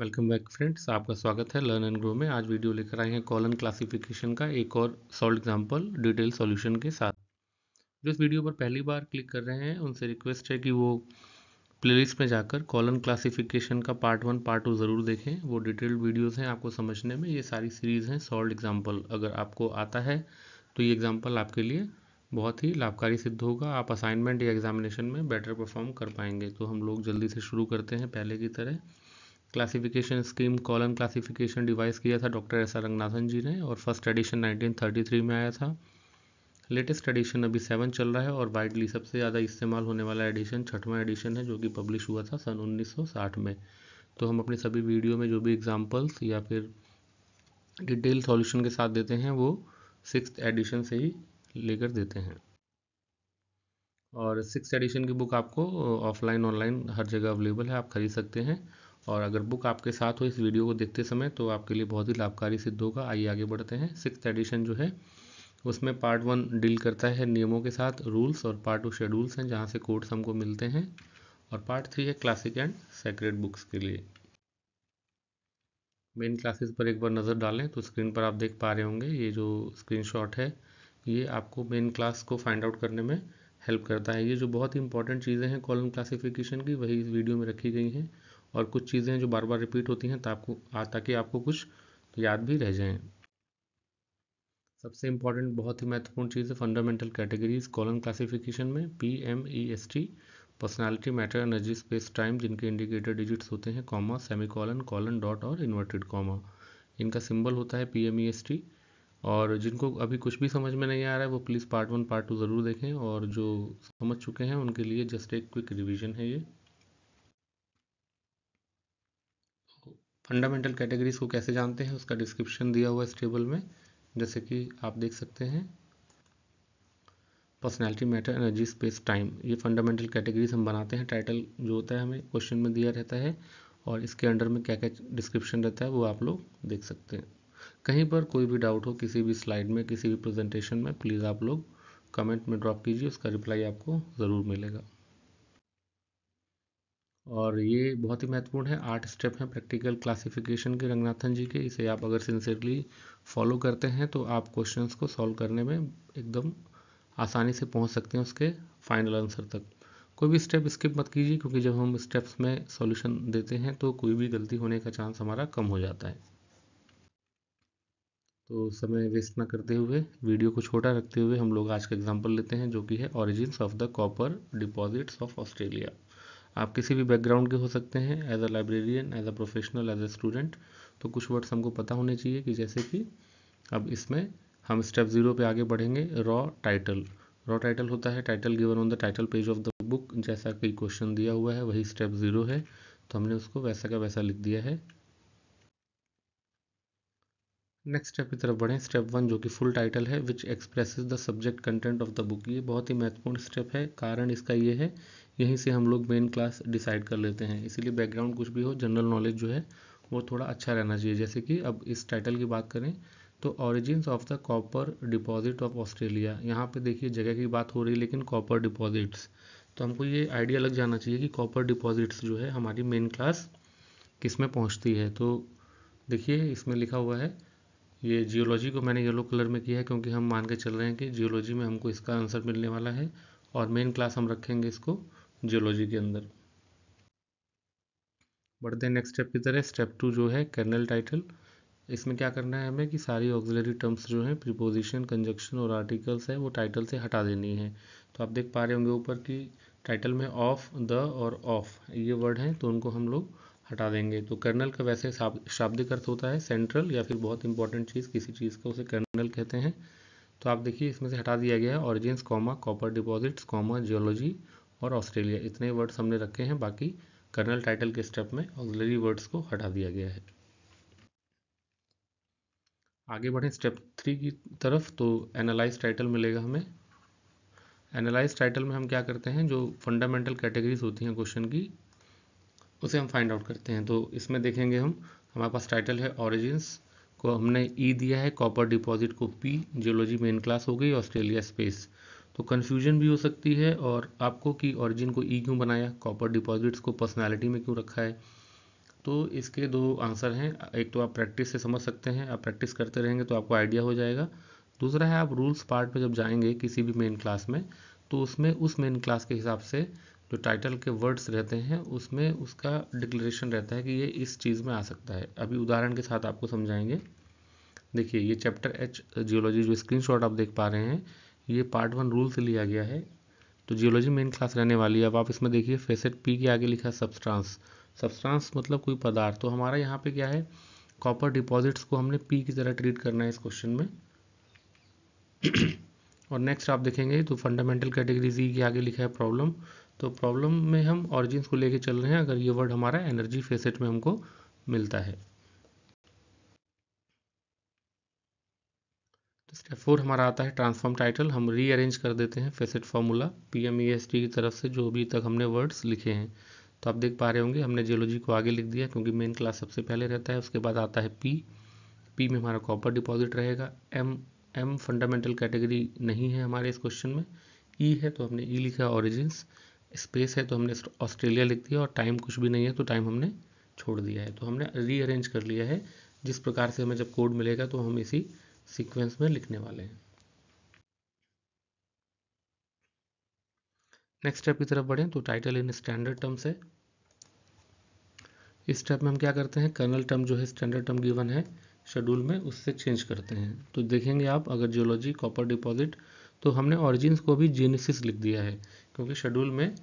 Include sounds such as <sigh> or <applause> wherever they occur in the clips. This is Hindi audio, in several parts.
वेलकम बैक फ्रेंड्स आपका स्वागत है लर्न एंड ग्रो में आज वीडियो लेकर आए हैं कॉलन क्लासिफिकेशन का एक और सॉल्ट एग्जांपल डिटेल सॉल्यूशन के साथ जो इस वीडियो पर पहली बार क्लिक कर रहे हैं उनसे रिक्वेस्ट है कि वो प्लेलिस्ट में जाकर कॉलन क्लासिफिकेशन का पार्ट वन पार्ट टू ज़रूर देखें वो डिटेल्ड वीडियोज़ हैं आपको समझने में ये सारी सीरीज़ हैं सॉल्ट एग्जाम्पल अगर आपको आता है तो ये एग्ज़ाम्पल आपके लिए बहुत ही लाभकारी सिद्ध होगा आप असाइनमेंट या एग्जामिनेशन में बेटर परफॉर्म कर पाएंगे तो हम लोग जल्दी से शुरू करते हैं पहले की तरह classification scheme colon classification devise किया था doctor S R Ranganathan ji ने और फर्स्ट एडिशन 1933 में आया था लेटेस्ट एडिशन अभी सेवन चल रहा है और वाइडली सबसे ज़्यादा इस्तेमाल होने वाला एडिशन छठवां एडिशन है जो कि पब्लिश हुआ था सन 1960 में तो हम अपने सभी वीडियो में जो भी एग्जाम्पल्स या फिर डिटेल सॉल्यूशन के साथ देते हैं वो सिक्स एडिशन से ही लेकर देते हैं और सिक्स एडिशन की बुक आपको ऑफलाइन uh, ऑनलाइन हर जगह अवेलेबल है आप खरीद सकते हैं और अगर बुक आपके साथ हो इस वीडियो को देखते समय तो आपके लिए बहुत ही लाभकारी सिद्ध होगा आइए आगे बढ़ते हैं सिक्स एडिशन जो है उसमें पार्ट वन डील करता है नियमों के साथ रूल्स और पार्ट टू शेड्यूल्स हैं जहाँ से कोर्ट्स हमको मिलते हैं और पार्ट थ्री है क्लासिक एंड सेक्रेट बुक्स के लिए मेन क्लासेस पर एक बार नज़र डालें तो स्क्रीन पर आप देख पा रहे होंगे ये जो स्क्रीनशॉट है ये आपको मेन क्लास को फाइंड आउट करने में हेल्प करता है ये जो बहुत ही इंपॉर्टेंट चीज़ें हैं कॉलम क्लासिफिकेशन की वही इस वीडियो में रखी गई हैं और कुछ चीज़ें जो बार बार रिपीट होती हैं ताको ताकि आपको कुछ याद भी रह जाएं सबसे इम्पॉर्टेंट बहुत ही महत्वपूर्ण चीज़ है फंडामेंटल कैटेगरीज कॉलम क्लासिफिकेशन में P M E S T personality matter energy space time जिनके इंडिकेटर डिजिट्स होते हैं comma semicolon colon dot और इन्वर्टेड कॉमा इनका सिंबल होता है P M E S T और जिनको अभी कुछ भी समझ में नहीं आ रहा है वो please part one part two ज़रूर देखें और जो समझ चुके हैं उनके लिए जस्ट एक क्विक रिविज़न है ये फंडामेंटल कैटेगरीज को कैसे जानते हैं उसका डिस्क्रिप्शन दिया हुआ है इस टेबल में जैसे कि आप देख सकते हैं personality matter energy space time ये फंडामेंटल कैटेगरीज हम बनाते हैं टाइटल जो होता है हमें क्वेश्चन में दिया रहता है और इसके अंडर में क्या क्या डिस्क्रिप्शन रहता है वो आप लोग देख सकते हैं कहीं पर कोई भी डाउट हो किसी भी स्लाइड में किसी भी प्रेजेंटेशन में प्लीज़ आप लोग कमेंट में ड्रॉप कीजिए उसका रिप्लाई आपको ज़रूर मिलेगा और ये बहुत ही महत्वपूर्ण है आठ स्टेप हैं प्रैक्टिकल क्लासिफिकेशन के रंगनाथन जी के इसे आप अगर सिंसियरली फॉलो करते हैं तो आप क्वेश्चंस को सॉल्व करने में एकदम आसानी से पहुंच सकते हैं उसके फाइनल आंसर तक कोई भी स्टेप स्किप मत कीजिए क्योंकि जब हम स्टेप्स में सॉल्यूशन देते हैं तो कोई भी गलती होने का चांस हमारा कम हो जाता है तो समय वेस्ट ना करते हुए वीडियो को छोटा रखते हुए हम लोग आज का एग्जाम्पल लेते हैं जो कि है origin of the copper deposits of Australia आप किसी भी बैकग्राउंड के हो सकते हैं as a librarian as a professional as a student तो कुछ वर्ड्स हमको पता होने चाहिए कि जैसे कि अब इसमें हम स्टेप ज़ीरो पे आगे बढ़ेंगे रॉ टाइटल रॉ टाइटल होता है title given on the title page of the book जैसा कि क्वेश्चन दिया हुआ है वही स्टेप ज़ीरो है तो हमने उसको वैसा का वैसा लिख दिया है नेक्स्ट स्टेप की तरफ बढ़ें स्टेप वन जो कि फुल टाइटल है which express the subject content of the book ये बहुत ही महत्वपूर्ण स्टेप है कारण इसका ये है यहीं से हम लोग मेन क्लास डिसाइड कर लेते हैं इसीलिए बैकग्राउंड कुछ भी हो जनरल नॉलेज जो है वो थोड़ा अच्छा रहना चाहिए जैसे कि अब इस टाइटल की बात करें तो origin of the copper deposit of Australia यहाँ पे देखिए जगह की बात हो रही है लेकिन कॉपर डिपॉजिट्स तो हमको ये आइडिया लग जाना चाहिए कि कॉपर डिपॉजिट्स जो है हमारी मेन क्लास किस में पहुँचती है तो देखिए इसमें लिखा हुआ है ये जियोलॉजी को मैंने येलो कलर में किया है क्योंकि हम मान के चल रहे हैं कि जियोलॉजी में हमको इसका आंसर मिलने वाला है और मेन क्लास हम रखेंगे इसको जियोलॉजी के अंदर बढ़ते हैं नेक्स्ट स्टेप की तरह स्टेप टू जो है कर्नल टाइटल इसमें क्या करना है हमें कि सारी ऑक्सिलरी टर्म्स जो हैं प्रिपोजिशन कंजक्शन और आर्टिकल्स है वो टाइटल से हटा देनी है तो आप देख पा रहे होंगे ऊपर कि टाइटल में ऑफ द और ऑफ ये वर्ड हैं तो उनको हम लोग हटा देंगे तो कर्नल का वैसे शाब्दिक अर्थ होता है सेंट्रल या फिर बहुत इंपॉर्टेंट चीज़ किसी चीज़ का उसे कर्नल कहते हैं तो आप देखिए इसमें से हटा दिया गया है origin comma copper deposits comma geology और ऑस्ट्रेलिया इतने वर्ड्स हमने रखे हैं बाकी कर्नल टाइटल के स्टेप में ऑक्सिलरी वर्ड्स को हटा दिया गया है आगे बढ़ें स्टेप थ्री की तरफ तो एनालाइज टाइटल मिलेगा हमें एनालाइज टाइटल में हम क्या करते हैं जो फंडामेंटल कैटेगरीज होती हैं क्वेश्चन की उसे हम फाइंड आउट करते हैं तो इसमें देखेंगे हम हमारे पास टाइटल है ऑरिजिन्स को हमने ई e दिया है कॉपर डिपॉजिट को पी जियोलॉजी मेन क्लास हो गई ऑस्ट्रेलिया स्पेस तो कन्फ्यूजन भी हो सकती है और आपको कि ऑरिजिन को ई e क्यों बनाया कॉपर डिपॉजिट्स को पर्सनैलिटी में क्यों रखा है तो इसके दो आंसर हैं एक तो आप प्रैक्टिस से समझ सकते हैं आप प्रैक्टिस करते रहेंगे तो आपको आइडिया हो जाएगा दूसरा है आप रूल्स पार्ट में जब जाएंगे किसी भी मेन क्लास में तो उसमें उस मेन क्लास के हिसाब से जो टाइटल के वर्ड्स रहते हैं उसमें उसका डिक्लेरेशन रहता है कि ये इस चीज़ में आ सकता है अभी उदाहरण के साथ आपको समझाएंगे देखिए ये चैप्टर एच जियोलॉजी जो स्क्रीनशॉट आप देख पा रहे हैं ये पार्ट वन रूल से लिया गया है तो जियोलॉजी मेन क्लास रहने वाली है अब आप इसमें देखिए फेसेट पी के आगे लिखा है सब्सट्रांस सब्सट्रांस मतलब कोई पदार्थ तो हमारा यहाँ पे क्या है कॉपर डिपॉजिट्स को हमने पी की तरह ट्रीट करना है इस क्वेश्चन में <clears throat> और नेक्स्ट आप देखेंगे तो फंडामेंटल कैटेगरी जी के आगे लिखा है प्रॉब्लम तो प्रॉब्लम में हम ऑरिजिन को लेके चल रहे हैं अगर ये वर्ड हमारा एनर्जी फेसेट में हमको मिलता है तो स्टेप फोर हमारा आता है ट्रांसफॉर्म टाइटल हम रीअरेंज कर देते हैं facet formula P M E S T की तरफ से जो भी तक हमने वर्ड्स लिखे हैं तो आप देख पा रहे होंगे हमने जियोलॉजी को आगे लिख दिया क्योंकि मेन क्लास सबसे पहले रहता है उसके बाद आता है पी पी में हमारा कॉपर डिपॉजिट रहेगा एम एम फंडामेंटल कैटेगरी नहीं है हमारे इस क्वेश्चन में ई e है तो हमने ई e लिखा ऑरिजिन्स स्पेस है तो हमने ऑस्ट्रेलिया लिख दिया और टाइम कुछ भी नहीं है तो टाइम हमने छोड़ दिया है तो हमने रीअरेंज कर लिया है जिस प्रकार से हमें जब कोड मिलेगा तो हम इसी सीक्वेंस में लिखने वाले हैं नेक्स्ट स्टेप की तरफ बढ़े तो टाइटल इन स्टैंडर्ड टर्म्स है इस स्टेप में हम क्या करते हैं कर्नल टर्म जो है स्टैंडर्ड टर्म गिवन है शेड्यूल में उससे चेंज करते हैं तो देखेंगे आप अगर जियोलॉजी कॉपर डिपॉजिट तो हमने ऑरिजिन्स को भी जेनेसिस लिख दिया है क्योंकि शेड्यूल में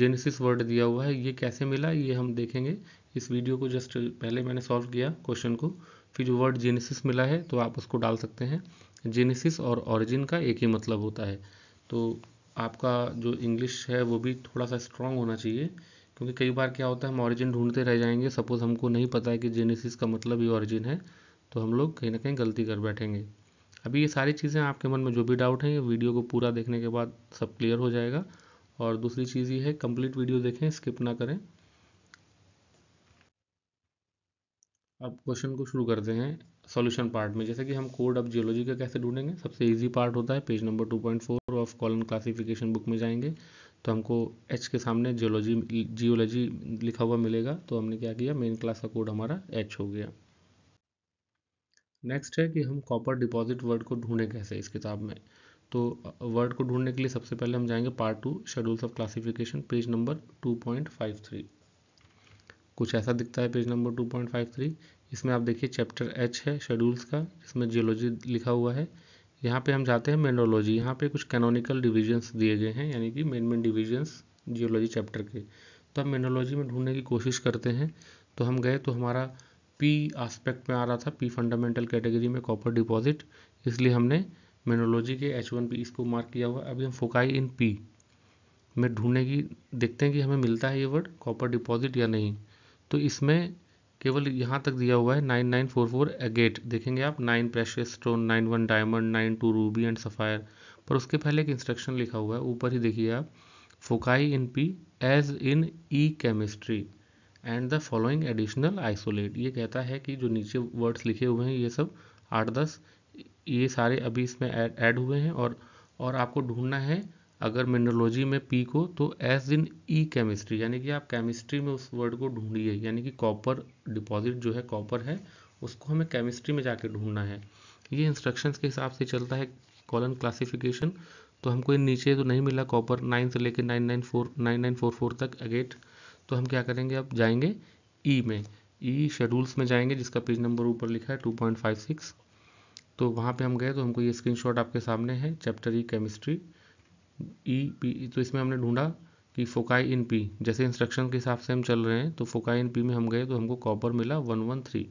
जेनेसिस वर्ड दिया हुआ है ये कैसे मिला ये हम देखेंगे इस वीडियो को जस्ट पहले मैंने सॉल्व किया क्वेश्चन को फिर जो वर्ड जेनेसिस मिला है तो आप उसको डाल सकते हैं जेनेसिस और ऑरिजिन का एक ही मतलब होता है तो आपका जो इंग्लिश है वो भी थोड़ा सा स्ट्रांग होना चाहिए क्योंकि कई बार क्या होता है हम ऑरिजिन ढूंढते रह जाएंगे सपोज़ हमको नहीं पता है कि जेनेसिस का मतलब ही ऑरिजिन है तो हम लोग कहीं ना कहीं गलती कर बैठेंगे अभी ये सारी चीज़ें आपके मन में जो भी डाउट हैं ये वीडियो को पूरा देखने के बाद सब क्लियर हो जाएगा और दूसरी चीज़ ये है कंप्लीट वीडियो देखें स्किप ना करें अब क्वेश्चन को शुरू करते हैं सॉल्यूशन पार्ट में जैसे कि हम कोड अब जियोलॉजी का कैसे ढूंढेंगे सबसे इजी पार्ट होता है page number 2.4 of colon classification book में जाएंगे तो हमको एच के सामने जियोलॉजी जियोलॉजी लिखा हुआ मिलेगा तो हमने क्या किया मेन क्लास का कोड हमारा एच हो गया नेक्स्ट है कि हम कॉपर डिपॉजिट वर्ड को ढूंढें कैसे इस किताब में तो वर्ड को ढूंढने के लिए सबसे पहले हम जाएंगे part two schedules of classification page number two point five three कुछ ऐसा दिखता है पेज नंबर 2.53 इसमें आप देखिए चैप्टर एच है शेड्यूल्स का इसमें जियोलॉजी लिखा हुआ है यहाँ पे हम जाते हैं मेनोलॉजी यहाँ पे कुछ कैनोनिकल डिविजन्स दिए गए हैं यानी कि main main divisions geology chapter के तो हम मेनोलॉजी में ढूंढने की कोशिश करते हैं तो हम गए तो हमारा पी आस्पेक्ट में आ रहा था पी फंडामेंटल कैटेगरी में कॉपर डिपॉजिट इसलिए हमने मेनोलॉजी के एच वन पी इसको मार्क किया हुआ अभी हम फोकाई इन पी में ढूंढने की देखते हैं कि हमें मिलता है ये वर्ड कॉपर डिपॉजिट या नहीं तो इसमें केवल यहाँ तक दिया हुआ है nine nine four four agate देखेंगे आप nine precious stone nine one diamond nine two ruby and sapphire पर उसके पहले एक इंस्ट्रक्शन लिखा हुआ है ऊपर ही देखिए आप foci in P as in E chemistry and the following additional isolate ये कहता है कि जो नीचे वर्ड्स लिखे हुए हैं ये सब आठ दस ये सारे अभी इसमें ऐड हुए हैं और और आपको ढूंढना है अगर मिनरोलॉजी में पी को तो एस इन ई केमिस्ट्री यानी कि आप केमिस्ट्री में उस वर्ड को ढूंढिए यानी कि कॉपर डिपॉजिट जो है कॉपर है उसको हमें केमिस्ट्री में जाके ढूंढना है ये इंस्ट्रक्शंस के हिसाब से चलता है कॉलन क्लासिफिकेशन तो हमको नीचे तो नहीं मिला कॉपर नाइन से लेकर nine nine four nine nine four four तक अगेट तो हम क्या करेंगे अब जाएंगे ई e में ई e शेड्यूल्स में जाएंगे जिसका पेज नंबर ऊपर लिखा है टू पॉइंट फाइव सिक्स तो वहाँ पे हम गए तो हमको ये स्क्रीनशॉट आपके सामने है chapter E chemistry E e, P तो इसमें हमने ढूंढा कि फोकाई इन पी जैसे इंस्ट्रक्शन के हिसाब से हम चल रहे हैं तो फोकाई इन पी में हम गए तो हमको कॉपर मिला वन वन थ्री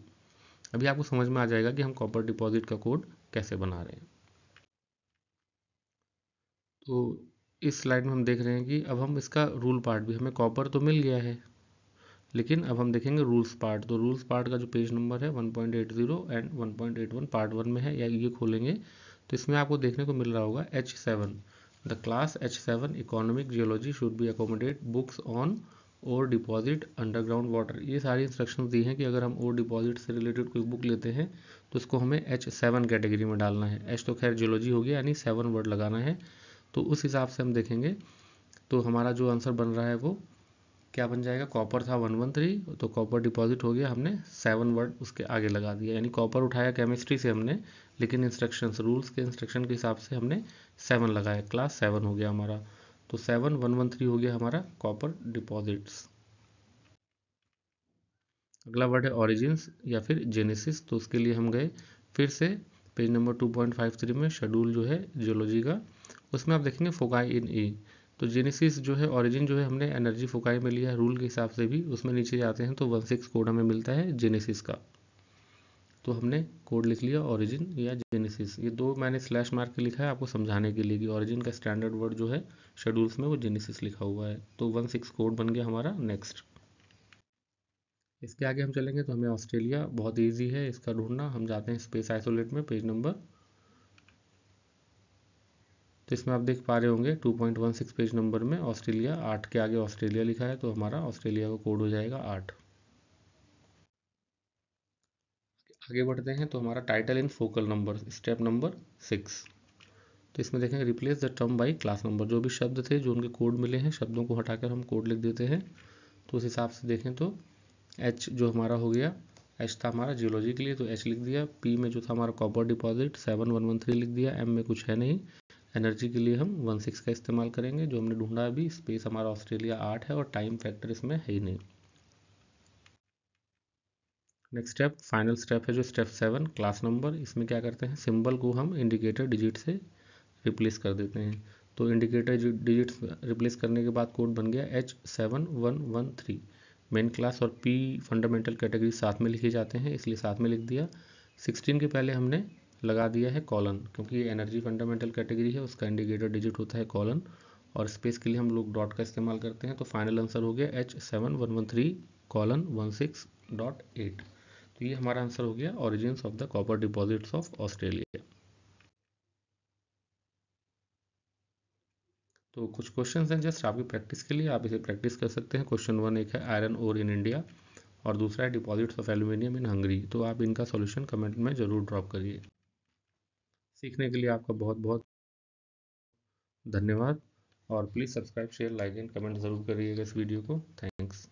अभी आपको समझ में आ जाएगा कि हम कॉपर डिपॉजिट का कोड कैसे बना रहे हैं तो इस स्लाइड में हम देख रहे हैं कि अब हम इसका रूल पार्ट भी हमें कॉपर तो मिल गया है लेकिन अब हम देखेंगे रूल्स पार्ट तो रूल्स पार्ट का जो पेज नंबर है 1.80 एंड 1.81 पार्ट वन में है या ये खोलेंगे तो इसमें आपको देखने को मिल रहा होगा H seven The class H7 economic geology should be accommodate books on और डिपॉजिट अंडरग्राउंड वाटर ये सारी इंस्ट्रक्शन दी हैं कि अगर हम और डिपॉजिट से रिलेटेड कोई बुक लेते हैं तो उसको हमें एच सेवन कैटेगरी में डालना है एच तो खैर जियोलॉजी हो गया यानी सेवन वर्ड लगाना है तो उस हिसाब से हम देखेंगे तो हमारा जो आंसर बन रहा है वो क्या बन जाएगा कॉपर था वन वन थ्री तो कॉपर डिपॉजिट हो गया हमने सेवन वर्ड उसके आगे लगा दिया यानी कॉपर उठाया केमिस्ट्री से हमने लेकिन इंस्ट्रक्शंस रूल्स के इंस्ट्रक्शन के हिसाब से हमने सेवन लगाया क्लास सेवन हो गया हमारा तो सेवन वन वन थ्री हो गया हमारा कॉपर डिपॉजिट्स अगला वर्ड है ऑरिजिन्स या फिर जेनेसिस तो उसके लिए हम गए फिर से page number two point five three में शेड्यूल जो है जियोलॉजी का उसमें आप देखेंगे फोकाई इन ए तो जेनेसिस जो है ऑरिजिन जो है हमने एनर्जी फोकाई में लिया रूल के हिसाब से भी उसमें नीचे जाते हैं तो वन सिक्स कोड हमें मिलता है जेनेसिस का तो हमने कोड लिख लिया ओरिजिन या जेनेसिस ये दो मैंने स्लैश मार्क के लिखा है आपको समझाने के लिए कि ओरिजिन का स्टैंडर्ड वर्ड जो है शेड्यूल्स में वो जेनेसिस लिखा हुआ है तो वन सिक्स कोड बन गया हमारा नेक्स्ट इसके आगे हम चलेंगे तो हमें ऑस्ट्रेलिया बहुत ईजी है इसका ढूंढना हम जाते हैं स्पेस आइसोलेट में पेज नंबर तो इसमें आप देख पा रहे होंगे 2.16 पेज नंबर में ऑस्ट्रेलिया आठ के आगे ऑस्ट्रेलिया लिखा है तो हमारा ऑस्ट्रेलिया का कोड हो जाएगा आठ आगे बढ़ते हैं तो हमारा title in focal number step number six तो इसमें देखेंगे replace the term by class number जो भी शब्द थे जो उनके कोड मिले हैं शब्दों को हटाकर हम कोड लिख देते हैं तो उस हिसाब से देखें तो एच जो हमारा हो गया एच था हमारा जियोलॉजी के लिए तो एच लिख दिया पी में जो था हमारा copper deposit seven one one three लिख दिया एम में कुछ है नहीं एनर्जी के लिए हम वन सिक्स का इस्तेमाल करेंगे जो हमने ढूंढा अभी स्पेस हमारा ऑस्ट्रेलिया आठ है और टाइम फैक्टर इसमें है ही नहीं नेक्स्ट स्टेप फाइनल स्टेप है जो स्टेप सेवन क्लास नंबर इसमें क्या करते हैं सिंबल को हम इंडिकेटर डिजिट से रिप्लेस कर देते हैं तो इंडिकेटर डिजिट रिप्लेस करने के बाद कोड बन गया H seven one one three main class और पी फंडामेंटल कैटेगरी साथ में लिखे जाते हैं इसलिए साथ में लिख दिया सिक्सटीन के पहले हमने लगा दिया है कॉलन क्योंकि ये एनर्जी फंडामेंटल कैटेगरी है उसका इंडिकेटर डिजिट होता है कॉलन और स्पेस के लिए हम लोग डॉट का इस्तेमाल करते हैं तो फाइनल आंसर हो गया H seven one one three colon one six dot eight तो ये हमारा आंसर हो गया origin of the copper deposits of Australia तो कुछ क्वेश्चन हैं जस्ट आपकी प्रैक्टिस के लिए आप इसे प्रैक्टिस कर सकते हैं क्वेश्चन वन एक है आयरन ओर इन इंडिया और दूसरा है deposits of aluminium in Hungary तो आप इनका सॉल्यूशन कमेंट में ज़रूर ड्रॉप करिए सीखने के लिए आपका बहुत बहुत धन्यवाद और please subscribe share like and comment ज़रूर करिएगा इस वीडियो को थैंक्स